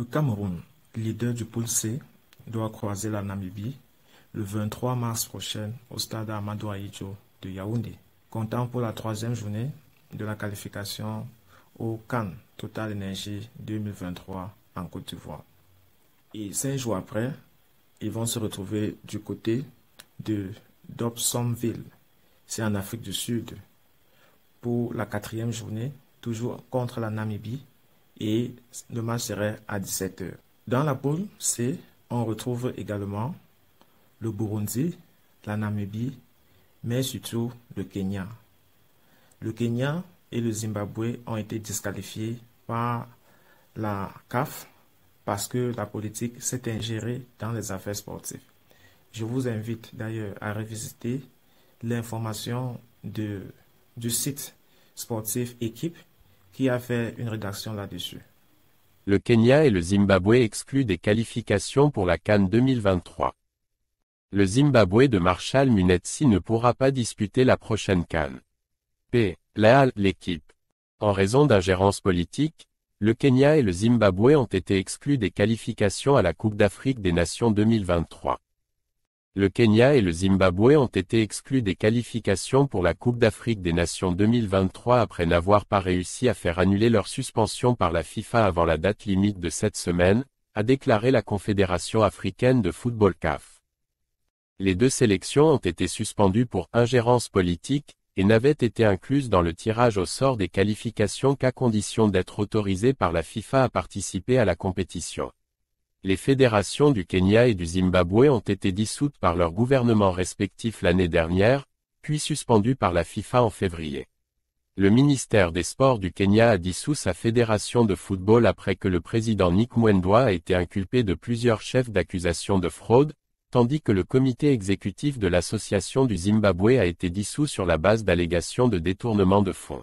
Le Cameroun, leader du pôle C, doit croiser la Namibie le 23 mars prochain au stade Amadou Aïdjo de Yaoundé, comptant pour la troisième journée de la qualification au Cannes Total Energy 2023 en Côte d'Ivoire. Et cinq jours après, ils vont se retrouver du côté de Dobsonville, c'est en Afrique du Sud, pour la quatrième journée, toujours contre la Namibie, et le match serait à 17h. Dans la poule C, on retrouve également le Burundi, la Namibie, mais surtout le Kenya. Le Kenya et le Zimbabwe ont été disqualifiés par la CAF parce que la politique s'est ingérée dans les affaires sportives. Je vous invite d'ailleurs à revisiter l'information du site sportif Équipe qui a fait une rédaction là-dessus. Le Kenya et le Zimbabwe excluent des qualifications pour la Cannes 2023. Le Zimbabwe de Marshall Munetsi ne pourra pas disputer la prochaine Cannes. P. l'équipe. En raison d'ingérence politique, le Kenya et le Zimbabwe ont été exclus des qualifications à la Coupe d'Afrique des Nations 2023. Le Kenya et le Zimbabwe ont été exclus des qualifications pour la Coupe d'Afrique des Nations 2023 après n'avoir pas réussi à faire annuler leur suspension par la FIFA avant la date limite de cette semaine, a déclaré la Confédération africaine de football CAF. Les deux sélections ont été suspendues pour ingérence politique, et n'avaient été incluses dans le tirage au sort des qualifications qu'à condition d'être autorisées par la FIFA à participer à la compétition les fédérations du Kenya et du Zimbabwe ont été dissoutes par leurs gouvernements respectifs l'année dernière, puis suspendues par la FIFA en février. Le ministère des Sports du Kenya a dissous sa fédération de football après que le président Nick Mwendwa a été inculpé de plusieurs chefs d'accusation de fraude, tandis que le comité exécutif de l'association du Zimbabwe a été dissous sur la base d'allégations de détournement de fonds.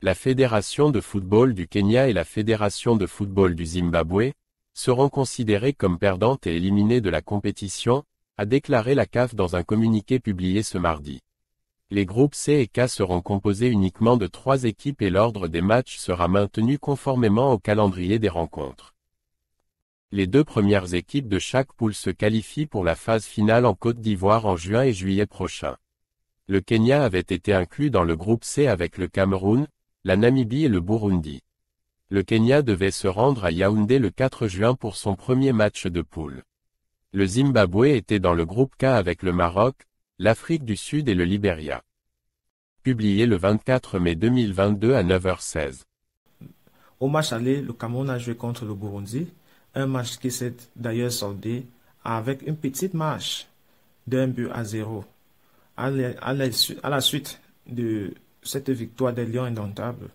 La Fédération de football du Kenya et la Fédération de football du Zimbabwe, seront considérées comme perdantes et éliminées de la compétition, a déclaré la CAF dans un communiqué publié ce mardi. Les groupes C et K seront composés uniquement de trois équipes et l'ordre des matchs sera maintenu conformément au calendrier des rencontres. Les deux premières équipes de chaque poule se qualifient pour la phase finale en Côte d'Ivoire en juin et juillet prochain. Le Kenya avait été inclus dans le groupe C avec le Cameroun, la Namibie et le Burundi le Kenya devait se rendre à Yaoundé le 4 juin pour son premier match de poule. Le Zimbabwe était dans le groupe K avec le Maroc, l'Afrique du Sud et le Libéria. Publié le 24 mai 2022 à 9h16. Au match aller, le Cameroun a joué contre le Burundi, un match qui s'est d'ailleurs soldé avec une petite marche d'un but à zéro. À la, suite de cette victoire des Lions indomptables,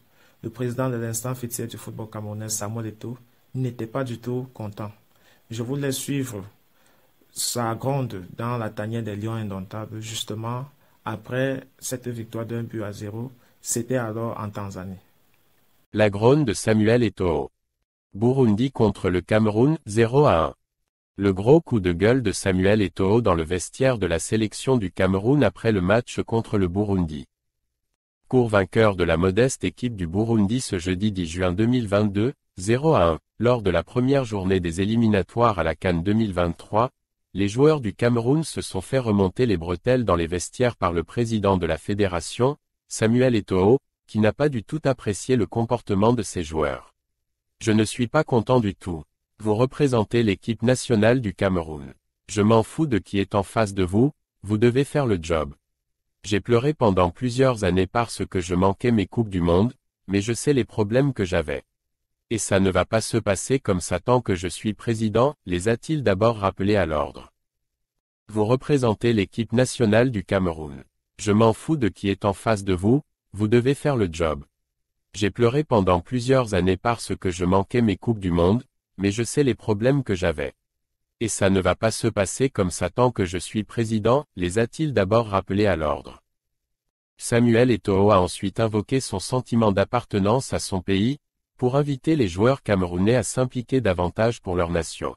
le président de l'instant fédérale du football camerounais, Samuel Eto'o, n'était pas du tout content. Je voulais suivre sa gronde dans la tanière des Lions indomptables, justement après cette victoire d'un but à zéro. C'était alors en Tanzanie. La gronde de Samuel Eto'o. Burundi contre le Cameroun, 0 à 1. Le gros coup de gueule de Samuel Eto'o dans le vestiaire de la sélection du Cameroun après le match contre le Burundi. Pour vainqueur de la modeste équipe du Burundi ce jeudi 10 juin 2022, 0 à 1. Lors de la première journée des éliminatoires à la Cannes 2023, les joueurs du Cameroun se sont fait remonter les bretelles dans les vestiaires par le président de la fédération, Samuel Eto'o, qui n'a pas du tout apprécié le comportement de ses joueurs. Je ne suis pas content du tout. Vous représentez l'équipe nationale du Cameroun. Je m'en fous de qui est en face de vous, vous devez faire le job. J'ai pleuré pendant plusieurs années parce que je manquais mes Coupes du Monde, mais je sais les problèmes que j'avais. Et ça ne va pas se passer comme ça tant que je suis président, les a-t-il d'abord rappelé à l'ordre. Vous représentez l'équipe nationale du Cameroun. Je m'en fous de qui est en face de vous, vous devez faire le job. J'ai pleuré pendant plusieurs années parce que je manquais mes Coupes du Monde, mais je sais les problèmes que j'avais et ça ne va pas se passer comme ça tant que je suis président, les a-t-il d'abord rappelés à l'ordre. Samuel Eto'o a ensuite invoqué son sentiment d'appartenance à son pays, pour inviter les joueurs camerounais à s'impliquer davantage pour leur nation.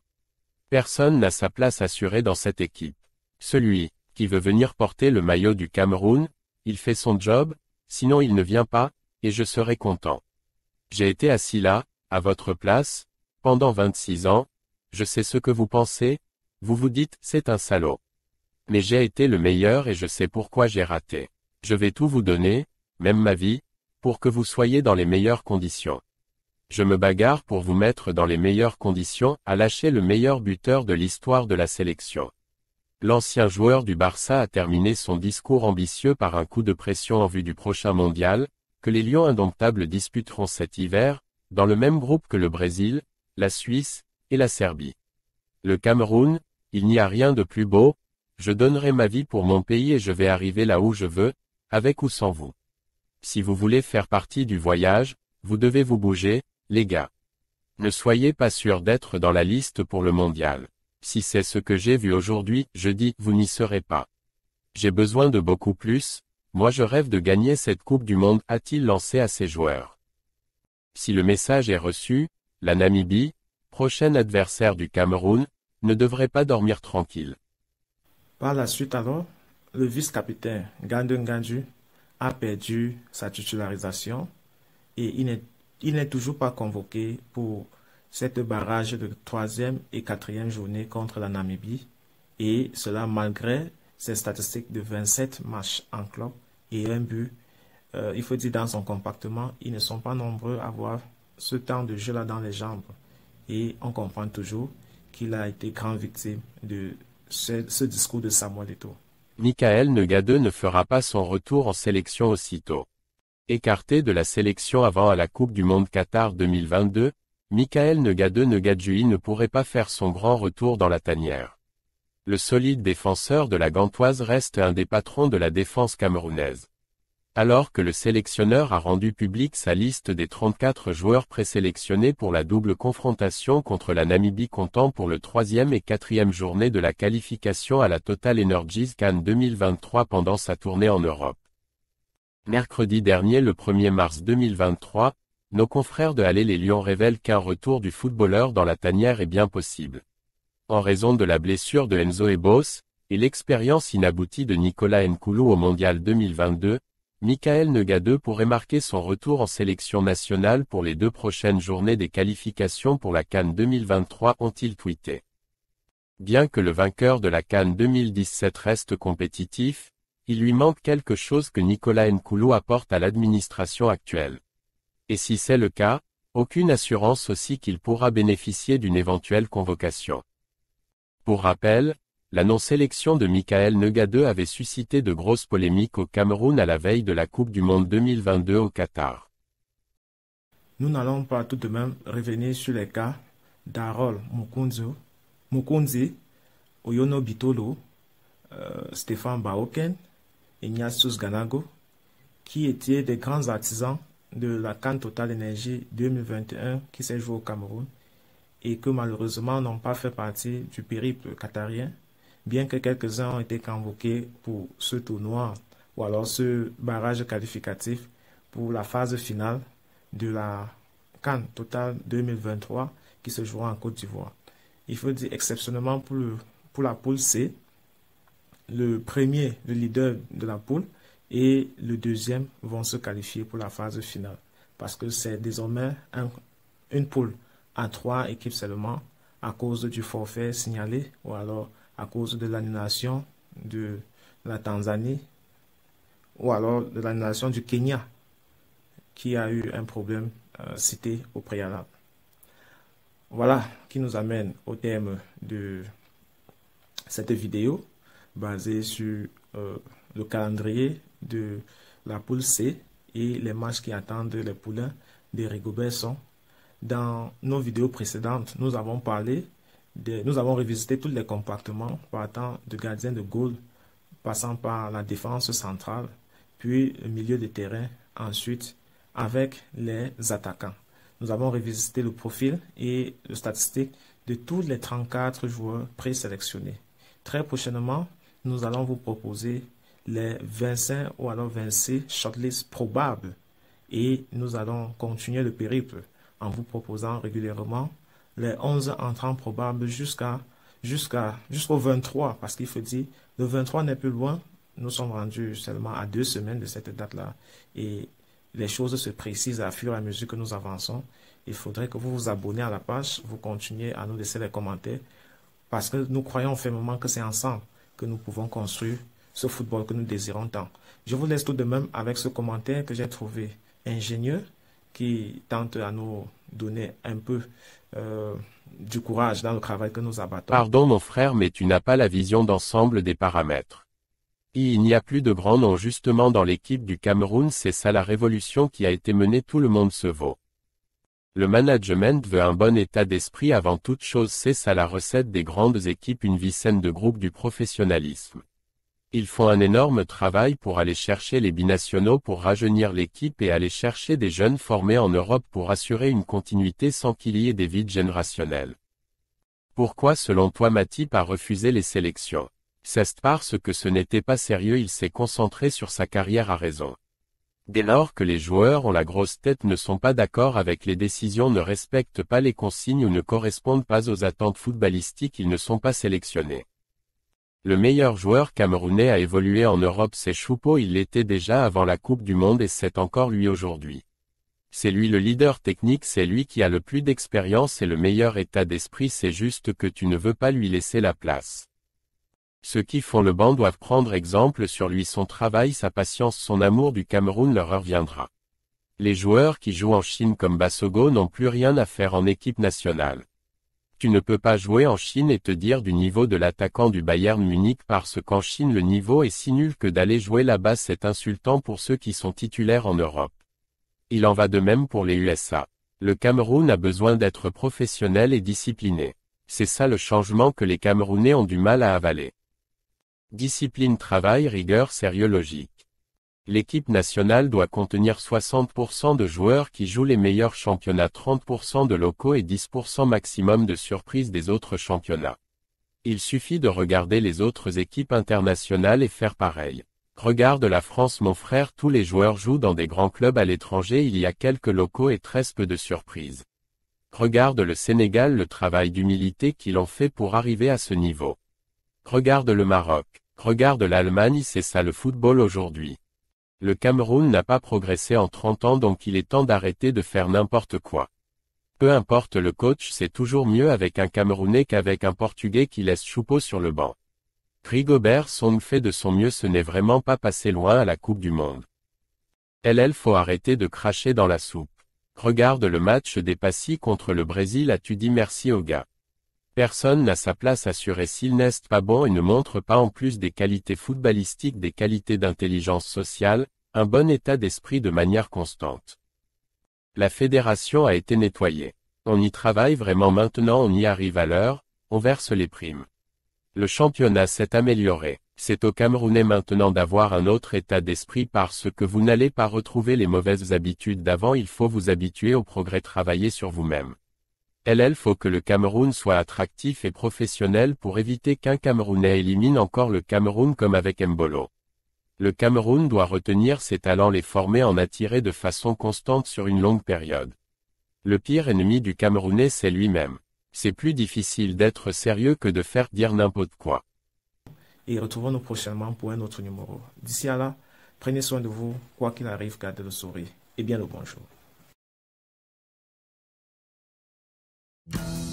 Personne n'a sa place assurée dans cette équipe. Celui qui veut venir porter le maillot du Cameroun, il fait son job, sinon il ne vient pas, et je serai content. J'ai été assis là, à votre place, pendant 26 ans, je sais ce que vous pensez, vous vous dites, c'est un salaud. Mais j'ai été le meilleur et je sais pourquoi j'ai raté. Je vais tout vous donner, même ma vie, pour que vous soyez dans les meilleures conditions. Je me bagarre pour vous mettre dans les meilleures conditions à lâcher le meilleur buteur de l'histoire de la sélection. L'ancien joueur du Barça a terminé son discours ambitieux par un coup de pression en vue du prochain mondial, que les Lions indomptables disputeront cet hiver, dans le même groupe que le Brésil, la Suisse, et la Serbie. Le Cameroun, il n'y a rien de plus beau, je donnerai ma vie pour mon pays et je vais arriver là où je veux, avec ou sans vous. Si vous voulez faire partie du voyage, vous devez vous bouger, les gars. Ne soyez pas sûr d'être dans la liste pour le mondial. Si c'est ce que j'ai vu aujourd'hui, je dis, vous n'y serez pas. J'ai besoin de beaucoup plus, moi je rêve de gagner cette Coupe du Monde, a-t-il lancé à ses joueurs. Si le message est reçu, la Namibie, prochain adversaire du Cameroun, ne devrait pas dormir tranquille. Par la suite alors, le vice-capitaine gandungandu a perdu sa titularisation et il n'est toujours pas convoqué pour cette barrage de troisième et quatrième journée contre la Namibie, et cela malgré ses statistiques de 27 matchs en club et un but. Euh, il faut dire dans son comportement, ils ne sont pas nombreux à avoir ce temps de jeu-là dans les jambes. Et on comprend toujours qu'il a été grand victime de ce, discours de Samuel Eto'o. Michael Negadeux ne fera pas son retour en sélection aussitôt. Écarté de la sélection avant à la Coupe du Monde Qatar 2022, Michael Negadeux Negadjui ne pourrait pas faire son grand retour dans la tanière. Le solide défenseur de la Gantoise reste un des patrons de la défense camerounaise alors que le sélectionneur a rendu publique sa liste des 34 joueurs présélectionnés pour la double confrontation contre la Namibie comptant pour le troisième et quatrième journée de la qualification à la Total Energies Cannes 2023 pendant sa tournée en Europe. Mercredi dernier le 1er mars 2023, nos confrères de Aller les Lions révèlent qu'un retour du footballeur dans la tanière est bien possible. En raison de la blessure de Enzo Ebos, et l'expérience inaboutie de Nicolas Nkoulou au Mondial 2022, Michael Negadeux pourrait marquer son retour en sélection nationale pour les deux prochaines journées des qualifications pour la Cannes 2023 ont-ils tweeté. Bien que le vainqueur de la Cannes 2017 reste compétitif, il lui manque quelque chose que Nicolas Nkoulou apporte à l'administration actuelle. Et si c'est le cas, aucune assurance aussi qu'il pourra bénéficier d'une éventuelle convocation. Pour rappel, la non-sélection de Michael Negadeu avait suscité de grosses polémiques au Cameroun à la veille de la Coupe du Monde 2022 au Qatar. Nous n'allons pas tout de même revenir sur les cas d'Arol Mukunzi, Oyono Bitolo, euh, Stéphane Baoken, Ignatius Ganago, qui étaient des grands artisans de la Cannes Total Energy 2021 qui s'est jouée au Cameroun et que malheureusement n'ont pas fait partie du périple qatarien bien que quelques-uns ont été convoqués pour ce tournoi ou alors ce barrage qualificatif pour la phase finale de la Cannes Total 2023 qui se jouera en Côte d'Ivoire. Il faut dire exceptionnellement pour, pour la poule C, le premier, le leader de la poule, et le deuxième vont se qualifier pour la phase finale. Parce que c'est désormais une poule à trois équipes seulement à cause du forfait signalé ou alors à cause de l'annulation de la Tanzanie ou alors de l'annulation du Kenya qui a eu un problème euh, cité au préalable. Voilà qui nous amène au thème de cette vidéo basée sur euh, le calendrier de la poule C et les matchs qui attendent les poulains des Rigobertson. Dans nos vidéos précédentes, nous avons parlé nous avons revisité tous les comportements, partant de gardien de goal, passant par la défense centrale, puis le milieu de terrain, ensuite avec les attaquants. Nous avons revisité le profil et les statistiques de tous les 34 joueurs présélectionnés. Très prochainement, nous allons vous proposer les 25 ou alors 26 shortlists probables et nous allons continuer le périple en vous proposant régulièrement les 11 entrants probables jusqu'à jusqu'à jusqu'au 23 parce qu'il faut dire le 23 n'est plus loin. Nous sommes rendus seulement à deux semaines de cette date-là et les choses se précisent à fur et à mesure que nous avançons. Il faudrait que vous vous abonnez à la page, vous continuez à nous laisser les commentaires parce que nous croyons fermement que c'est ensemble que nous pouvons construire ce football que nous désirons tant. Je vous laisse tout de même avec ce commentaire que j'ai trouvé ingénieux qui tente à nous donner un peu euh, du courage dans le travail que nous abattons. Pardon mon frère, mais tu n'as pas la vision d'ensemble des paramètres. Il n'y a plus de grands nom justement dans l'équipe du Cameroun, c'est ça la révolution qui a été menée, tout le monde se vaut. Le management veut un bon état d'esprit avant toute chose, c'est ça la recette des grandes équipes, une vie saine de groupe du professionnalisme. Ils font un énorme travail pour aller chercher les binationaux pour rajeunir l'équipe et aller chercher des jeunes formés en Europe pour assurer une continuité sans qu'il y ait des vides générationnels. Pourquoi selon toi Matip a refusé les sélections C'est parce que ce n'était pas sérieux il s'est concentré sur sa carrière à raison. Dès lors que les joueurs ont la grosse tête ne sont pas d'accord avec les décisions ne respectent pas les consignes ou ne correspondent pas aux attentes footballistiques ils ne sont pas sélectionnés. Le meilleur joueur camerounais a évolué en Europe c'est Choupo il l'était déjà avant la Coupe du Monde et c'est encore lui aujourd'hui. C'est lui le leader technique, c'est lui qui a le plus d'expérience et le meilleur état d'esprit c'est juste que tu ne veux pas lui laisser la place. Ceux qui font le banc doivent prendre exemple sur lui son travail, sa patience, son amour du Cameroun leur reviendra. Les joueurs qui jouent en Chine comme Bassogo n'ont plus rien à faire en équipe nationale. Tu ne peux pas jouer en Chine et te dire du niveau de l'attaquant du Bayern Munich parce qu'en Chine le niveau est si nul que d'aller jouer là-bas c'est insultant pour ceux qui sont titulaires en Europe. Il en va de même pour les USA. Le Cameroun a besoin d'être professionnel et discipliné. C'est ça le changement que les Camerounais ont du mal à avaler. Discipline travail rigueur sérieux logique. L'équipe nationale doit contenir 60% de joueurs qui jouent les meilleurs championnats 30% de locaux et 10% maximum de surprises des autres championnats. Il suffit de regarder les autres équipes internationales et faire pareil. Regarde la France mon frère tous les joueurs jouent dans des grands clubs à l'étranger il y a quelques locaux et très peu de surprises. Regarde le Sénégal le travail d'humilité qu'ils ont fait pour arriver à ce niveau. Regarde le Maroc, regarde l'Allemagne c'est ça le football aujourd'hui. Le Cameroun n'a pas progressé en 30 ans donc il est temps d'arrêter de faire n'importe quoi. Peu importe le coach, c'est toujours mieux avec un Camerounais qu'avec un Portugais qui laisse Choupeau sur le banc. Trigobert Song fait de son mieux ce n'est vraiment pas passé loin à la Coupe du Monde. LL faut arrêter de cracher dans la soupe. Regarde le match des Passis contre le Brésil as-tu dit merci au gars. Personne n'a sa place assurée s'il n'est pas bon et ne montre pas en plus des qualités footballistiques des qualités d'intelligence sociale, un bon état d'esprit de manière constante. La fédération a été nettoyée. On y travaille vraiment maintenant, on y arrive à l'heure, on verse les primes. Le championnat s'est amélioré. C'est au Camerounais maintenant d'avoir un autre état d'esprit parce que vous n'allez pas retrouver les mauvaises habitudes d'avant, il faut vous habituer au progrès, travailler sur vous-même. Elle-elle faut que le Cameroun soit attractif et professionnel pour éviter qu'un Camerounais élimine encore le Cameroun comme avec Mbolo. Le Cameroun doit retenir ses talents, les former, en attirer de façon constante sur une longue période. Le pire ennemi du Camerounais c'est lui-même. C'est plus difficile d'être sérieux que de faire dire n'importe quoi. Et retrouvons-nous prochainement pour un autre numéro. D'ici à là, prenez soin de vous, quoi qu'il arrive, gardez le sourire et bien le bonjour. you